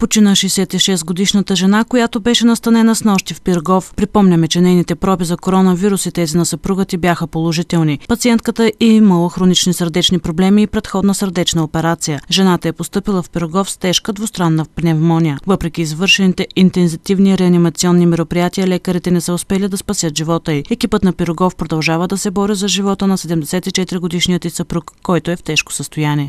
почина 66-годишната жена, която беше настанена с нощи в Пиргов. Припомняме, че нейните проби за коронавирус и тези на съпруга ти бяха положителни. Пациентката е имала хронични сърдечни проблеми и предходна сърдечна операция. Жената е поступила в Пиргов с тежка двустранна пневмония. Въпреки извършените интензитивни реанимационни мероприятия, лекарите не са успели да спасят живота й. Екипът на Пирогов продължава да се бори за живота на 74-годишният и съпруг, който е в тежко състояние.